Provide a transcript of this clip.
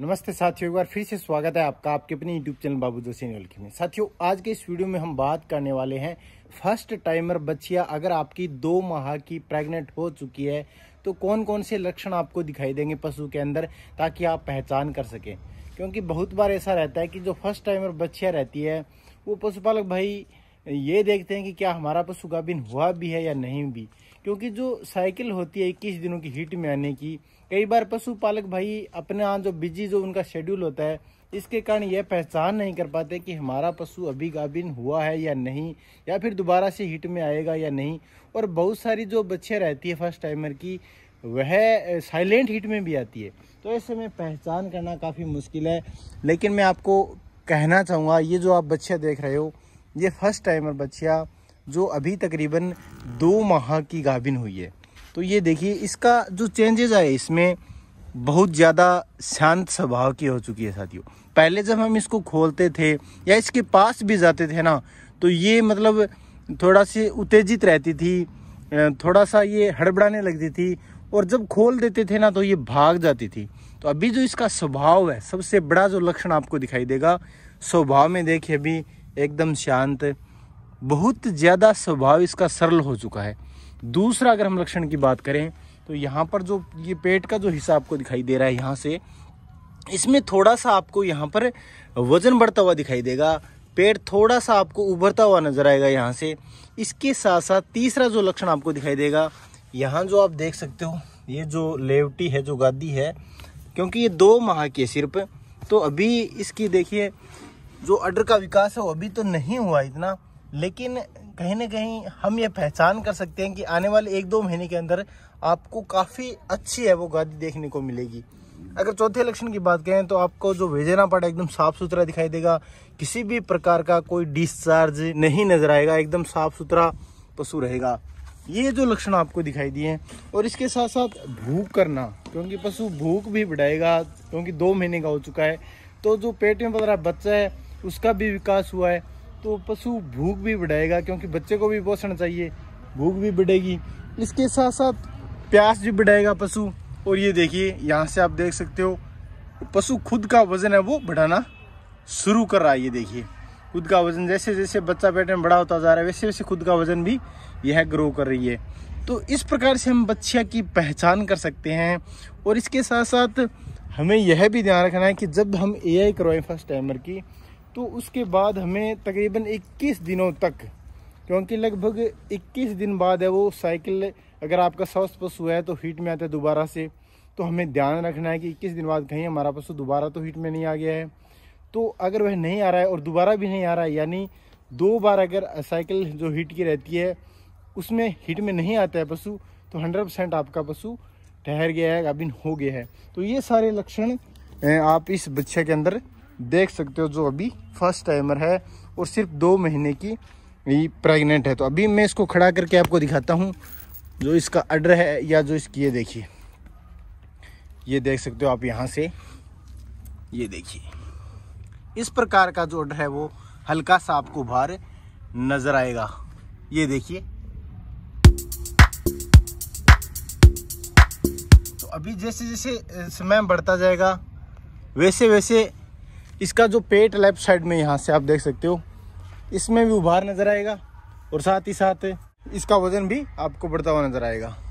नमस्ते साथियों एक बार फिर से स्वागत है आपका आपके अपने यूट्यूब चैनल बाबू दोसी नलखी में साथियों आज के इस वीडियो में हम बात करने वाले हैं फर्स्ट टाइमर बच्चिया अगर आपकी दो माह की प्रेग्नेंट हो चुकी है तो कौन कौन से लक्षण आपको दिखाई देंगे पशु के अंदर ताकि आप पहचान कर सकें क्योंकि बहुत बार ऐसा रहता है कि जो फर्स्ट टाइमर बच्चिया रहती है वो पशुपालक भाई ये देखते हैं कि क्या हमारा पशु गाभिन हुआ भी है या नहीं भी क्योंकि जो साइकिल होती है इक्कीस दिनों की हीट में आने की कई बार पशुपालक भाई अपने यहाँ जो बिजी जो उनका शेड्यूल होता है इसके कारण यह पहचान नहीं कर पाते कि हमारा पशु अभी गाभिन हुआ है या नहीं या फिर दोबारा से हीट में आएगा या नहीं और बहुत सारी जो बच्चे रहती है फर्स्ट टाइमर की वह साइलेंट हीट में भी आती है तो ऐसे में पहचान करना काफ़ी मुश्किल है लेकिन मैं आपको कहना चाहूँगा ये जो आप बच्चे देख रहे हो ये फर्स्ट टाइमर बच्चिया जो अभी तकरीबन दो माह की गाभिन हुई है तो ये देखिए इसका जो चेंजेज आए इसमें बहुत ज़्यादा शांत स्वभाव की हो चुकी है साथियों पहले जब हम इसको खोलते थे या इसके पास भी जाते थे ना तो ये मतलब थोड़ा सी उत्तेजित रहती थी थोड़ा सा ये हड़बड़ाने लगती थी और जब खोल देते थे ना तो ये भाग जाती थी तो अभी जो इसका स्वभाव है सबसे बड़ा जो लक्षण आपको दिखाई देगा स्वभाव में देखिए अभी एकदम शांत बहुत ज़्यादा स्वभाव इसका सरल हो चुका है दूसरा अगर हम लक्षण की बात करें तो यहाँ पर जो ये पेट का जो हिस्सा आपको दिखाई दे रहा है यहाँ से इसमें थोड़ा सा आपको यहाँ पर वजन बढ़ता हुआ दिखाई देगा पेट थोड़ा सा आपको उभरता हुआ नजर आएगा यहाँ से इसके साथ साथ तीसरा जो लक्षण आपको दिखाई देगा यहाँ जो आप देख सकते हो ये जो लेवटी है जो गादी है क्योंकि ये दो माह की है सिर्फ तो अभी इसकी देखिए जो अडर का विकास है वो अभी तो नहीं हुआ इतना लेकिन कहीं ना कहीं हम ये पहचान कर सकते हैं कि आने वाले एक दो महीने के अंदर आपको काफ़ी अच्छी है वो गादी देखने को मिलेगी अगर चौथे लक्षण की बात करें तो आपको जो भेजना पड़ा एकदम साफ सुथरा दिखाई देगा किसी भी प्रकार का कोई डिस्चार्ज नहीं नजर आएगा एकदम साफ सुथरा पशु रहेगा ये जो लक्षण आपको दिखाई दिए हैं और इसके साथ साथ भूख करना क्योंकि पशु भूख भी बढ़ाएगा क्योंकि दो महीने का हो चुका है तो जो पेट में रहा बच्चा है उसका भी विकास हुआ है तो पशु भूख भी बढ़ाएगा क्योंकि बच्चे को भी पोषण चाहिए भूख भी बढ़ेगी इसके साथ साथ प्यास भी बढ़ाएगा पशु और ये देखिए यहाँ से आप देख सकते हो पशु खुद का वजन है वो बढ़ाना शुरू कर रहा है ये देखिए खुद का वजन जैसे जैसे बच्चा पेट में बड़ा होता जा रहा है वैसे वैसे खुद का वजन भी यह ग्रो कर रही है तो इस प्रकार से हम बच्चिया की पहचान कर सकते हैं और इसके साथ साथ हमें यह भी ध्यान रखना है कि जब हम ए आई फर्स्ट टाइमर की तो उसके बाद हमें तकरीबन 21 दिनों तक क्योंकि लगभग 21 दिन बाद है वो साइकिल अगर आपका सौ पशु है तो हीट में आता है दोबारा से तो हमें ध्यान रखना है कि 21 दिन बाद कहीं हमारा पशु दोबारा तो हीट में नहीं आ गया है तो अगर वह नहीं आ रहा है और दोबारा भी नहीं आ रहा है यानी दो बार अगर साइकिल जो हीट की रहती है उसमें हीट में नहीं आता है पशु तो हंड्रेड परसेंट आपका पशु ठहर गया है गाभिन हो गया है तो ये सारे लक्षण आप इस बच्चे के अंदर देख सकते हो जो अभी फर्स्ट टाइमर है और सिर्फ दो महीने की ये प्रेग्नेंट है तो अभी मैं इसको खड़ा करके आपको दिखाता हूँ जो इसका अडर है या जो इसकी ये देखिए ये देख सकते हो आप यहाँ से ये देखिए इस प्रकार का जो अडर है वो हल्का सा आपको भार नज़र आएगा ये देखिए तो अभी जैसे जैसे समय बढ़ता जाएगा वैसे वैसे इसका जो पेट लेफ्ट साइड में यहाँ से आप देख सकते हो इसमें भी उभार नज़र आएगा और साथ ही साथ इसका वज़न भी आपको बढ़ता हुआ नज़र आएगा